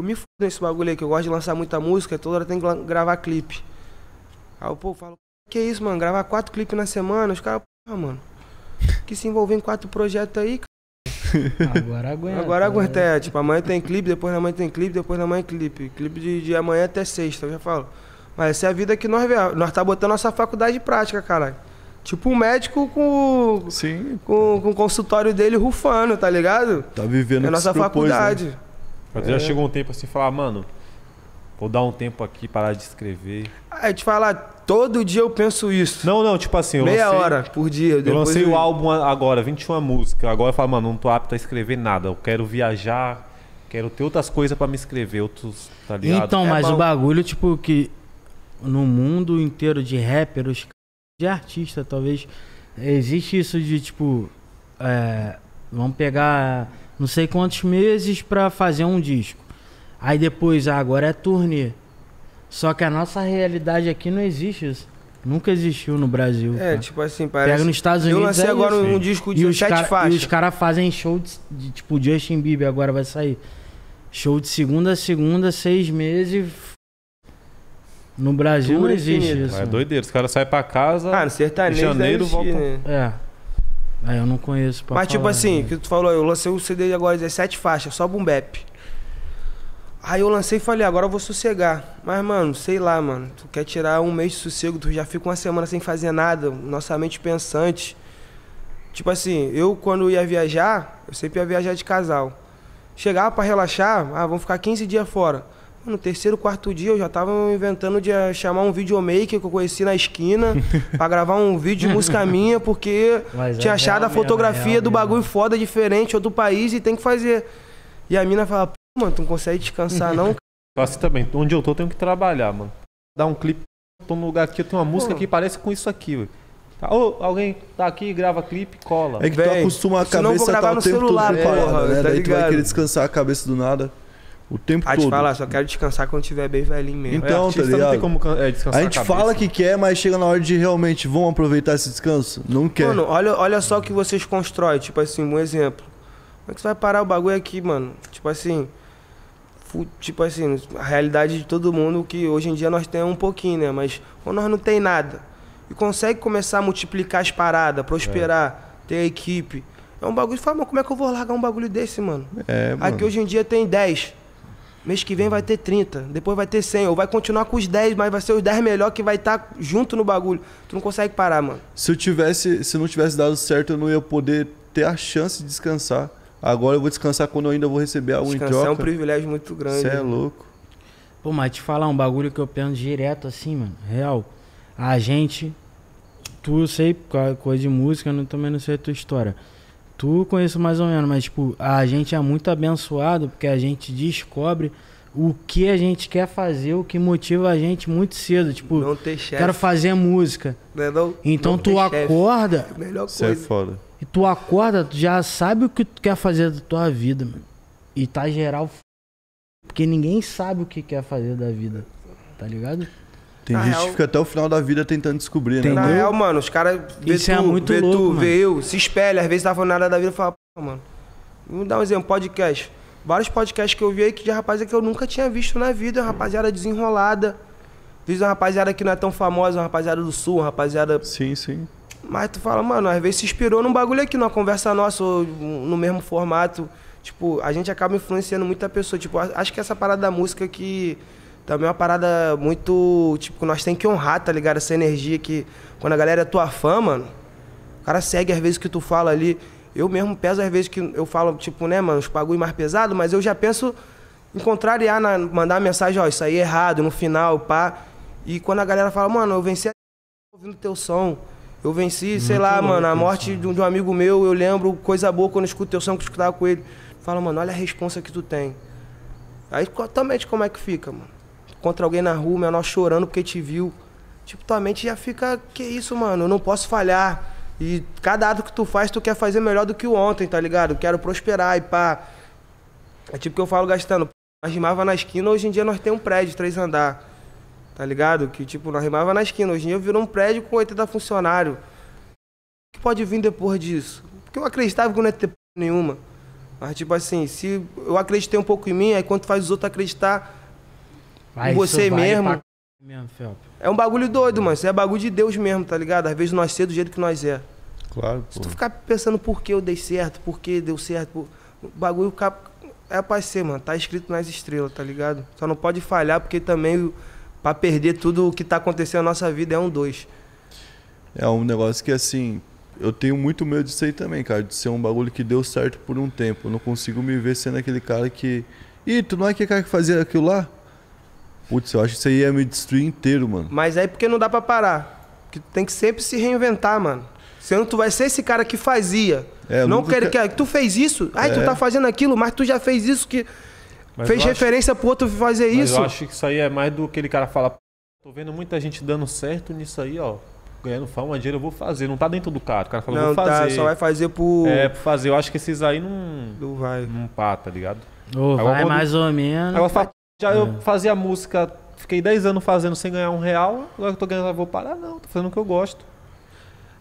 Eu me fudo nesse bagulho aí, que eu gosto de lançar muita música, toda hora tem que gravar clipe. Aí o povo fala, que é isso, mano? Gravar quatro clipes na semana, os caras, porra, mano. Que se envolver em quatro projetos aí, cara. Agora aguenta. Agora né? aguenta, é. Tipo, amanhã tem clipe, depois da manhã tem clipe, depois da manhã clipe. Clipe de, de amanhã até sexta, eu já falo. Mas essa é a vida que nós vemos. Nós tá botando nossa faculdade prática, caralho. Tipo um médico com, Sim. com, com o consultório dele rufando, tá ligado? Tá vivendo É a nossa propôs, né? faculdade. Né? Mas é. já chegou um tempo assim, falar, mano, vou dar um tempo aqui, parar de escrever. Ah, eu te falar, todo dia eu penso isso. Não, não, tipo assim, eu Meia lancei, hora por dia. Eu lancei eu... o álbum agora, 21 músicas. Agora eu falo, mano, não tô apto a escrever nada. Eu quero viajar, quero ter outras coisas para me escrever, outros, tá ligado? Então, é, mas o bagulho, tipo, que no mundo inteiro de rappers, de artista, talvez, existe isso de, tipo, é, vamos pegar não sei quantos meses para fazer um disco. Aí depois, ah, agora é turnê. Só que a nossa realidade aqui não existe isso. Nunca existiu no Brasil. É, cara. tipo assim, parece. Pega nos Estados Unidos. Eu lancei é agora isso, um disco de sete cara, faixas. E os caras fazem show de, de. Tipo, Justin Bieber agora vai sair. Show de segunda a segunda, seis meses. No Brasil Tudo não existe infinito. isso. É doideiro. Os caras saem pra casa. Ah, no sertanejo. Em janeiro volta. Né? É. Ah, eu não conheço. Mas, tipo falar, tipo assim, né? que tu falou, eu lancei o um CD agora, 17 faixas, só Bumbep. Aí eu lancei e falei, agora eu vou sossegar. Mas, mano, sei lá, mano. Tu quer tirar um mês de sossego, tu já fica uma semana sem fazer nada, nossa mente pensante. Tipo assim, eu quando ia viajar, eu sempre ia viajar de casal. Chegava para relaxar, ah, vamos ficar 15 dias fora. No terceiro, quarto dia eu já tava inventando de eh, chamar um videomaker que eu conheci na esquina pra gravar um vídeo de música minha, porque Mas tinha é achado a fotografia é do bagulho foda, diferente, outro país e tem que fazer. E a mina fala, pô, mano, tu não consegue descansar não? Faço também, onde eu tô eu tenho que trabalhar, mano. Dar um clipe, tô num lugar aqui, eu tenho uma música que parece com isso aqui, velho. Ou tá, oh, alguém tá aqui, grava clipe, cola. É que Véi, tu acostuma a cabeça a tá o tempo celular, todo é, né? Tá Daí tu vai querer descansar a cabeça do nada. O tempo a todo. A gente fala, ah, só quero descansar quando tiver bem velhinho mesmo. Então, é, tá ligado? Não tem como é, descansar a gente a fala né? que quer, mas chega na hora de realmente, vão aproveitar esse descanso? Não quer. Mano, olha, olha só o que vocês constroem. Tipo assim, um exemplo. Como é que você vai parar o bagulho aqui, mano? Tipo assim. Tipo assim, a realidade de todo mundo que hoje em dia nós temos um pouquinho, né? Mas ou nós não tem nada. E consegue começar a multiplicar as paradas, prosperar, é. ter a equipe. É um bagulho. Fala, mano, como é que eu vou largar um bagulho desse, mano? É, mano. Aqui hoje em dia tem 10. Mês que vem vai ter 30, depois vai ter 100, ou vai continuar com os 10, mas vai ser os 10 melhor que vai estar tá junto no bagulho. Tu não consegue parar, mano. Se eu tivesse, se não tivesse dado certo, eu não ia poder ter a chance de descansar. Agora eu vou descansar quando eu ainda vou receber algo descansar em troca. é um privilégio muito grande. Você é louco. Pô, mas te falar um bagulho que eu penso direto assim, mano, real. A gente, tu eu sei coisa de música, eu também não sei a tua história. Tu conheço mais ou menos, mas tipo, a gente é muito abençoado porque a gente descobre o que a gente quer fazer, o que motiva a gente muito cedo. Tipo, não ter quero fazer música. Não é não? Então não tu acorda. Chefe. É melhor coisa. Isso é foda. E tu acorda, tu já sabe o que tu quer fazer da tua vida, mano. E tá geral. Porque ninguém sabe o que quer fazer da vida. Tá ligado? Tem na gente real, que fica até o final da vida tentando descobrir, entendeu? né? Na real, mano, os caras vê Isso é tu, é muito vê louco, tu, mano. vê eu, se espelha, às vezes tá falando nada da vida e fala, pô, mano, me dá um exemplo, podcast. Vários podcasts que eu vi aí que de rapaziada é que eu nunca tinha visto na vida, rapaziada desenrolada. Fiz uma rapaziada que não é tão famosa, uma rapaziada do sul, uma rapaziada. Sim, sim. Mas tu fala, mano, às vezes se inspirou num bagulho aqui, numa conversa nossa, ou no mesmo formato. Tipo, a gente acaba influenciando muita pessoa. Tipo, acho que essa parada da música que. Também é uma parada muito. Tipo, nós tem que honrar, tá ligado? Essa energia que. Quando a galera é tua fã, mano, o cara segue às vezes que tu fala ali. Eu mesmo peso às vezes que eu falo, tipo, né, mano, os bagulho mais pesado, mas eu já penso em contrariar, na, mandar mensagem, ó, isso aí é errado, no final, pá. E quando a galera fala, mano, eu venci a... ouvindo teu som. Eu venci, sei lá, mano, a morte de um, de um, amigo meu, eu lembro coisa boa quando eu escuto teu som que eu escutava com ele. Fala, mano, olha a responsa que tu tem. Aí totalmente como é que fica, mano contra alguém na rua, menor chorando porque te viu. Tipo, tua mente já fica, que isso, mano, eu não posso falhar. E cada ato que tu faz, tu quer fazer melhor do que o ontem, tá ligado? Quero prosperar e pá. É tipo que eu falo gastando. Nós rimava na esquina, hoje em dia nós tem um prédio, três andar. Tá ligado? Que tipo, nós rimava na esquina. Hoje em dia virou um prédio com 80 funcionários. O que pode vir depois disso? Porque eu acreditava que não ia ter nenhuma. Mas tipo assim, se eu acreditei um pouco em mim, aí quando faz os outros acreditar, Vai, você mesmo. é um bagulho doido, mano. Isso é bagulho de Deus mesmo, tá ligado? Às vezes nós ser do jeito que nós é. Claro, Se tu ficar pensando por que eu dei certo, por que deu certo, por... o bagulho é pra ser, mano. Tá escrito nas estrelas, tá ligado? Só não pode falhar, porque também para perder tudo o que tá acontecendo na nossa vida é um dois. É um negócio que, assim, eu tenho muito medo disso aí também, cara. De ser um bagulho que deu certo por um tempo. Eu não consigo me ver sendo aquele cara que... Ih, tu não é aquele cara que fazia aquilo lá? Putz, eu acho que isso aí ia me destruir inteiro, mano. Mas aí porque não dá pra parar. Que tem que sempre se reinventar, mano. Senão tu vai ser esse cara que fazia. É, não quero que... Ah, tu fez isso, aí é. tu tá fazendo aquilo, mas tu já fez isso que... Mas fez referência acho... pro outro fazer mas isso. eu acho que isso aí é mais do que aquele cara falar... Tô vendo muita gente dando certo nisso aí, ó. Ganhando fama, dinheiro, eu vou fazer. Não tá dentro do cara. O cara fala, não, vou tá, fazer. Tá, só vai fazer por... É, por fazer. Eu acho que esses aí não... Não vai. Não pá, tá ligado? vai mais ou menos. Agora fala, já é. eu fazia música, fiquei 10 anos fazendo sem ganhar um real, agora que eu tô ganhando, eu vou parar, não, tô fazendo o que eu gosto.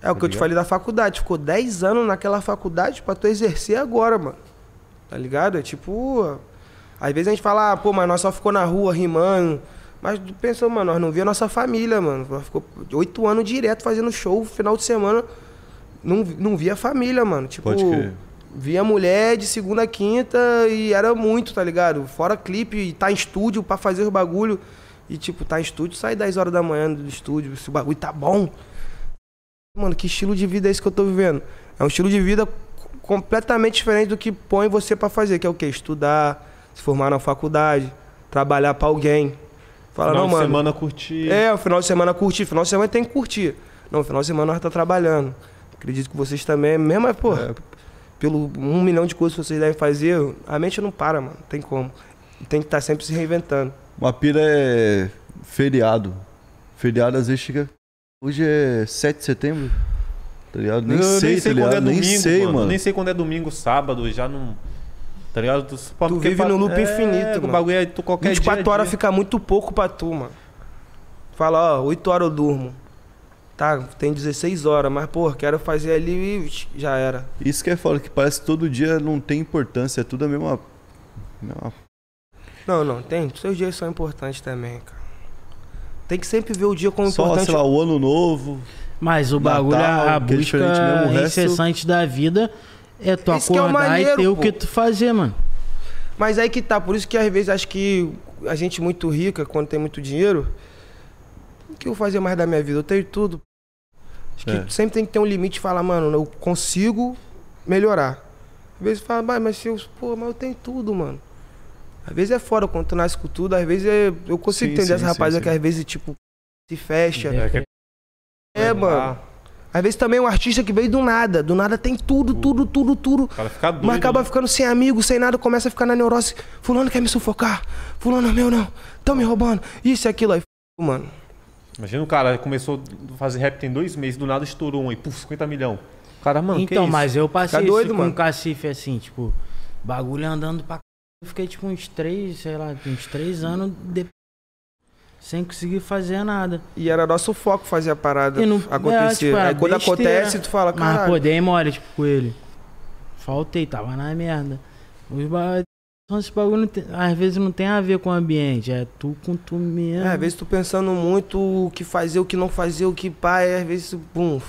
É o tá que eu te falei da faculdade, ficou 10 anos naquela faculdade pra tu exercer agora, mano. Tá ligado? É tipo. Às vezes a gente fala, ah, pô, mas nós só ficou na rua rimando. Mas pensou, mano, nós não via nossa família, mano. Nós ficou oito anos direto fazendo show, final de semana. Não, não via a família, mano. Tipo, Pode crer. Via mulher de segunda a quinta e era muito, tá ligado? Fora clipe, e tá em estúdio pra fazer os bagulho. E tipo, tá em estúdio, sai 10 horas da manhã do estúdio, se o bagulho tá bom. Mano, que estilo de vida é esse que eu tô vivendo? É um estilo de vida completamente diferente do que põe você para fazer, que é o quê? Estudar, se formar na faculdade, trabalhar para alguém. Fala, final não, mano. semana curtir. É, o final de semana curtir. Final de semana tem que curtir. Não, final de semana nós tá trabalhando. Acredito que vocês também, mesmo, pô, é, pelo um milhão de cursos que vocês devem fazer, a mente não para, mano. Não tem como. Tem que estar tá sempre se reinventando. Uma pira é feriado. Feriado às vezes chega. Hoje é 7 de setembro? Tá ligado? Nem eu, sei, nem sei tá quando é domingo, nem sei, mano. mano. Nem sei quando é domingo, sábado, já não. Tá ligado? Tu, tu vive no loop é, infinito, mano. O bagulho é tu qualquer 24 dia, horas dia. fica muito pouco pra tu, mano. Fala, ó, 8 horas eu durmo. Tá, tem 16 horas, mas, pô, quero fazer ali e já era. Isso que é foda, que parece que todo dia não tem importância, é tudo a mesma. Não, não, não tem. Seus dias são importantes também, cara. Tem que sempre ver o dia como Só, importante. Só, sei lá, o ano novo. Mas o Natal, bagulho, é a busca mesmo, o incessante resto... da vida é tu isso é acordar é maneiro, e ter pô. o que tu fazer, mano. Mas aí que tá, por isso que às vezes acho que a gente muito rica, quando tem muito dinheiro, o que eu vou fazer mais da minha vida? Eu tenho tudo. Acho que é. sempre tem que ter um limite e falar, mano, eu consigo melhorar. Às vezes fala, mas eu, pô, mas eu tenho tudo, mano. Às vezes é fora, quando tu nasce com tudo, às vezes é, eu consigo sim, entender sim, essa rapaziada né, que às vezes, tipo, se fecha. É, que... é, é mano. Às vezes também é um artista que veio do nada. Do nada tem tudo, tudo, tudo, tudo. Doido, mas acaba né? ficando sem amigo, sem nada, começa a ficar na neurose. Fulano quer me sufocar. Fulano é meu, não. Tão me roubando. Isso e aquilo. Aí, mano. Imagina o cara começou a fazer rap tem dois meses, do nada estourou um aí, puf, 50 milhões. O cara, mano, Então, que mas eu passei tá doido, isso com mano? um cacife assim, tipo, bagulho andando pra Eu fiquei tipo uns três, sei lá, uns três anos depois sem conseguir fazer nada. E era nosso foco fazer a parada não, é, acontecer. É, tipo, Aí quando besteira. acontece, tu fala, cara. Mas pô, dei mole, tipo, com ele. Faltei, tava na merda. Os ba... Então esse bagulho tem, às vezes não tem a ver com o ambiente, é tu com tu mesmo. É, às vezes tu pensando muito o que fazer, o que não fazer, o que pai, às vezes, bum.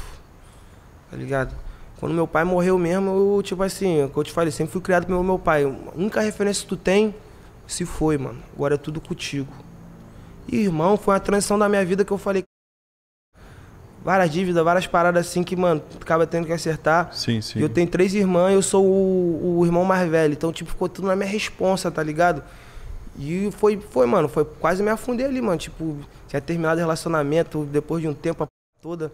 Tá ligado? Quando meu pai morreu mesmo, eu, tipo assim, como é eu te falei, sempre fui criado pelo meu pai. A única referência que tu tem se foi, mano. Agora é tudo contigo. E, irmão, foi uma transição da minha vida que eu falei, várias dívidas, várias paradas assim que, mano, acaba tendo que acertar. Sim, sim. E eu tenho três irmãs, eu sou o, o, irmão mais velho. Então, tipo, ficou tudo na minha responsa, tá ligado? E foi, foi, mano, foi quase me afundei ali, mano. Tipo, tinha terminado o relacionamento depois de um tempo, a p... toda.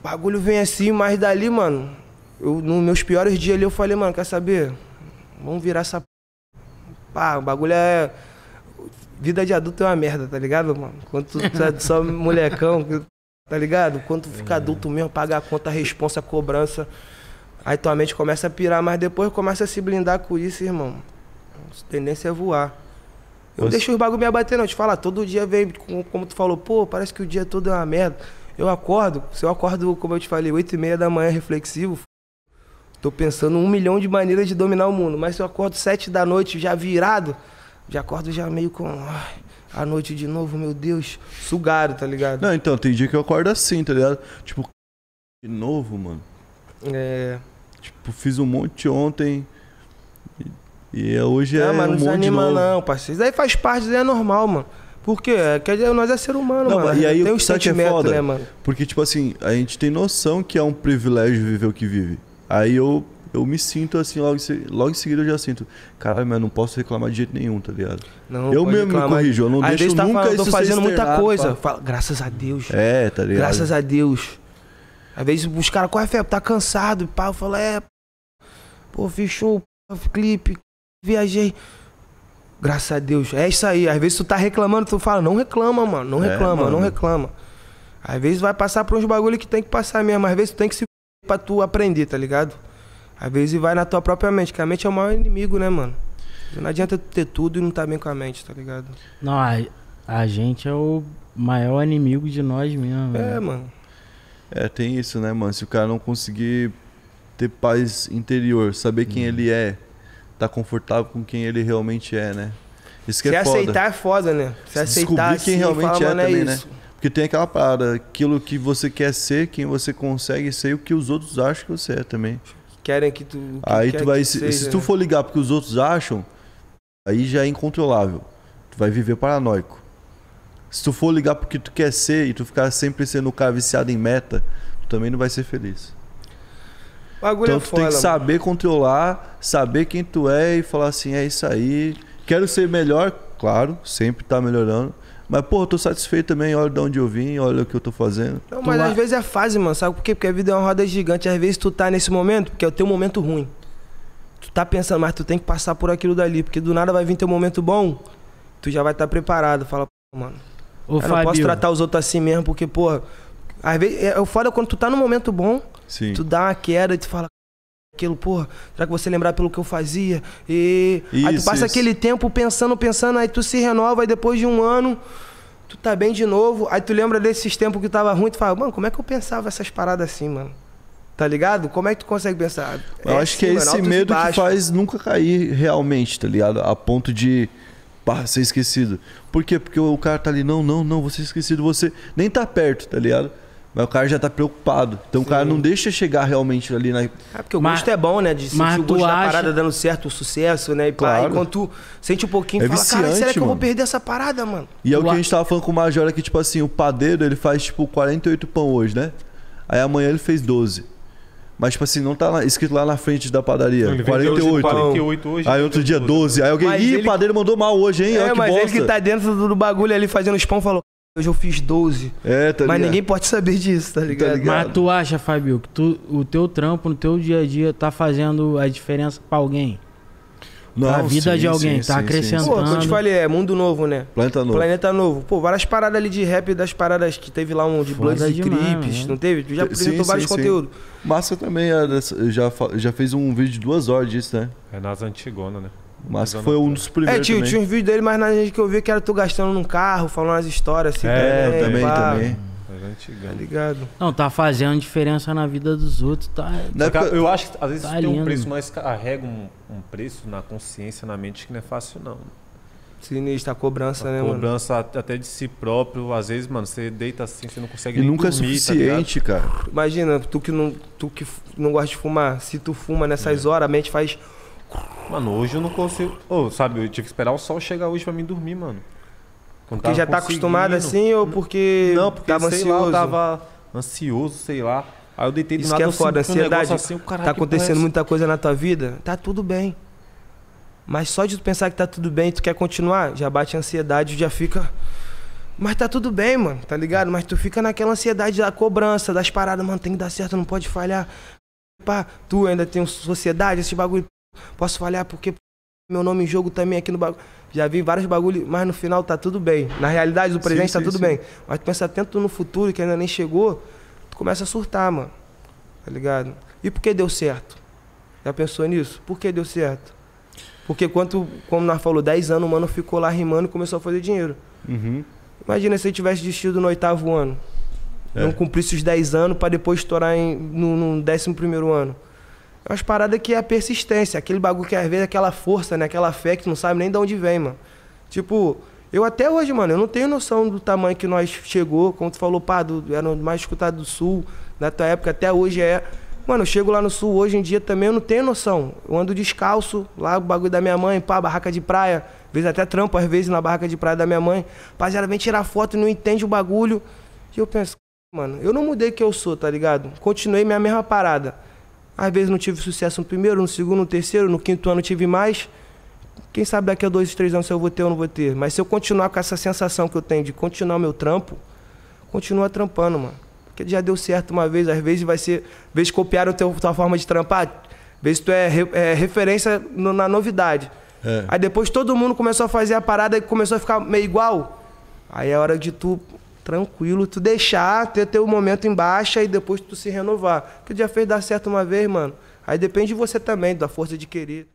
O bagulho vem assim, mas dali, mano, eu, nos meus piores dias ali eu falei, mano, quer saber? Vamos virar essa p... pá, o bagulho é. Vida de adulto é uma merda, tá ligado, mano? Quando tu, tu é só molecão, Tá ligado? Quando tu fica uhum. adulto mesmo, pagar a conta, a responsa, a cobrança. Aí tua mente começa a pirar, mas depois começa a se blindar com isso, irmão. A tendência é voar. Eu Você... deixo os bagulho me abater, não. Te falar, todo dia vem, como tu falou, pô, parece que o dia todo é uma merda. Eu acordo, se eu acordo, como eu te falei, 8 e meia da manhã, reflexivo, tô pensando um milhão de maneiras de dominar o mundo. Mas se eu acordo 7 da noite já virado, já acordo já meio com. a noite de novo, meu Deus, sugado, tá ligado? Não, então, tem dia que eu acordo assim, tá ligado? Tipo, de novo, mano. É. Tipo, fiz um monte ontem. E, e é, hoje é. Mas um não, mas não desanima, não, parceiro. Isso faz parte, isso daí é normal, mano. Por quê? É, quer dizer, nós é ser humano, não, mano. E aí, tem um tá é né, foda, né, mano? Porque, tipo assim, a gente tem noção que é um privilégio viver o que vive. Aí eu eu me sinto assim, logo, logo em seguida eu já sinto, caralho, mas não posso reclamar de jeito nenhum, tá ligado? Não, eu mesmo reclamar. me corrijo, eu não Às deixo tá nunca falando, isso tô fazendo muita coisa. graças a Deus. É, tá ligado? Graças a Deus. Às vezes os caras, qual é, Feb? Tá cansado, pá. Eu falo, é, pô, fechou show, clipe, viajei. Graças a Deus. É isso aí. Às vezes tu tá reclamando, tu fala, não reclama, mano, não é, reclama, é, mano. não reclama. Às vezes vai passar por uns bagulho que tem que passar mesmo. Às vezes tu tem que se pra tu aprender, tá ligado? Às vezes vai na tua própria mente, que a mente é o maior inimigo, né, mano? Não adianta ter tudo e não tá bem com a mente, tá ligado? Não, a, a gente é o maior inimigo de nós mesmo. É, mano. É, tem isso, né, mano? Se o cara não conseguir ter paz interior, saber quem hum. ele é, tá confortável com quem ele realmente é, né? Isso que é se é foda. aceitar é foda, né? Se, se aceitar descobrir quem assim realmente é mano, é também, né? Porque tem aquela parada, aquilo que você quer ser, quem você consegue ser, o que os outros acham que você é também querem que tu. Que aí tu vai. Se, seja, se, tu né? for ligar porque os outros acham, aí já é incontrolável. Tu vai viver paranoico. Se tu for ligar porque tu quer ser e tu ficar sempre sendo o cara viciado em meta, tu também não vai ser feliz. Bagulho então é tu tem que saber mano. controlar, saber quem tu é e falar assim, é isso aí. Quero ser melhor, claro, sempre tá melhorando. Mas, pô, eu tô satisfeito também, olha de onde eu vim, olha o que eu tô fazendo. Não, mas tu às lá... vezes é fase, mano, sabe por quê? Porque a vida é uma roda gigante. Às vezes tu tá nesse momento, porque é o teu momento ruim. Tu tá pensando, mas tu tem que passar por aquilo dali, porque do nada vai vir teu momento bom, tu já vai estar tá preparado. Fala, pô, mano. Ô, eu não posso tratar os outros assim mesmo, porque, pô. Às vezes, é, é foda é quando tu tá num momento bom, Sim. tu dá uma queda e tu fala, aquilo, porra, será que você lembrar pelo que eu fazia? E isso, aí tu passa isso. aquele tempo pensando, pensando, aí tu se renova, e depois de um ano tu tá bem de novo, aí tu lembra desses tempos que tava ruim, tu fala, mano, como é que eu pensava essas paradas assim, mano? Tá ligado? Como é que tu consegue pensar? Eu é acho assim, que é mano, esse medo que faz nunca cair realmente, tá ligado? A ponto de pá, ser esquecido. Por quê? Porque o cara tá ali, não, não, não, você esquecido, você nem tá perto, tá ligado? Mas o cara já tá preocupado. Então Sim. o cara não deixa chegar realmente ali na. Ah, porque o mas, gosto é bom, né? De sentir o gosto acha... parada dando certo, o sucesso, né? E claro. pá, enquanto tu sente um pouquinho, é fala, cara, será mano. que eu vou perder essa parada, mano? E é o que a gente tava falando com o Major é que, tipo assim, o padeiro ele faz tipo 48 pão hoje, né? Aí amanhã ele fez 12. Mas, tipo assim, não tá lá, escrito lá na frente da padaria. Ele 48. 48 hoje. Aí outro dia 12. Aí alguém. Mas Ih, ele... padeiro mandou mal hoje, hein? É, Olha que mas bosta. ele que tá dentro do bagulho ali fazendo os pão falou: Hoje eu fiz 12. É, tá Mas ninguém pode saber disso, tá, tá ligado? tá ligado? Mas tu acha, Fabio, que tu, o teu trampo no teu dia a dia tá fazendo a diferença pra alguém? na vida sim, de alguém, sim, tá sim, acrescentando. Pô, como eu te falei, é mundo novo, né? Planeta novo. Planeta novo. Pô, várias paradas ali de rap, das paradas que teve lá um de Bloods e Crips, né? não teve? Tu já apresentou vários conteúdos. Massa também, já, já fez um vídeo de duas horas disso, né? É nas antigonas, né? Mas foi um dos primeiros. É, tio, tinha uns vídeos dele, mas na gente que eu vi que era tu gastando num carro, falando as histórias assim. É, também, também. Pá. também. Né? Tá ligado? Não, tá fazendo diferença na vida dos outros, tá? Época, eu acho que às vezes tá tem lindo. um preço, mas carrega um, um, preço na consciência, na mente, que não é fácil, não. Sinistro, a cobrança, a né, cobrança mano? até de si próprio. Às vezes, mano, você deita assim, você não consegue e nem nunca é dormir, é suficiente, tá cara. Imagina, tu que, não, tu que não gosta de fumar, se tu fuma nessas é. horas, a mente faz Mano, hoje eu não consigo. Ô, oh, sabe, eu tive que esperar o sol chegar hoje pra mim dormir, mano. Quando porque já tá acostumado assim ou porque. Não, porque tava sei ansioso. Lá, eu tava ansioso, sei lá. Aí eu deitei do Isso nada, que é foda, ansiedade. Um assim, tá acontecendo muita coisa na tua vida? Tá tudo bem. Mas só de tu pensar que tá tudo bem, e tu quer continuar, já bate a ansiedade, já fica. Mas tá tudo bem, mano, tá ligado? Mas tu fica naquela ansiedade da cobrança, das paradas, mano, tem que dar certo, não pode falhar. Pá, tu ainda tem sociedade, esse bagulho. Posso falhar porque meu nome em jogo também aqui no bagulho. Já vi vários bagulhos, mas no final tá tudo bem. Na realidade, o presente sim, tá sim, tudo sim. bem. Mas tu pensa tanto no futuro que ainda nem chegou, tu começa a surtar, mano. Tá ligado? E por que deu certo? Já pensou nisso? Por que deu certo? Porque quanto, como nós falou, 10 anos o mano ficou lá rimando e começou a fazer dinheiro. Uhum. Imagina se ele tivesse desistido no oitavo ano. É. Não cumprisse os 10 anos para depois estourar em, no, no décimo primeiro ano. É umas paradas que é a persistência, aquele bagulho que às vezes é aquela força, né? Aquela fé que tu não sabe nem de onde vem, mano. Tipo, eu até hoje, mano, eu não tenho noção do tamanho que nós chegou, como tu falou, pá, do, era o mais escutado do sul, na tua época, até hoje é. Mano, eu chego lá no sul hoje em dia também, eu não tenho noção. Eu ando descalço, lá o bagulho da minha mãe, pá, barraca de praia. Às vezes até trampo, às vezes, na barraca de praia da minha mãe. Rapaziada, vem tirar foto e não entende o bagulho. E eu penso, mano, eu não mudei que eu sou, tá ligado? Continuei minha mesma parada. Às vezes não tive sucesso no primeiro, no segundo, no terceiro, no quinto ano tive mais. Quem sabe daqui a dois, três anos se eu vou ter ou não vou ter. Mas se eu continuar com essa sensação que eu tenho de continuar meu trampo, continua trampando, mano. Porque já deu certo uma vez, às vezes vai ser. vez copiar copiaram a tua forma de trampar, às vezes tu é, é referência no, na novidade. É. Aí depois todo mundo começou a fazer a parada e começou a ficar meio igual. Aí é hora de tu tranquilo, tu deixar ter teu momento em baixa e depois tu se renovar. Porque já fez dar certo uma vez, mano. Aí depende de você também, da força de querer.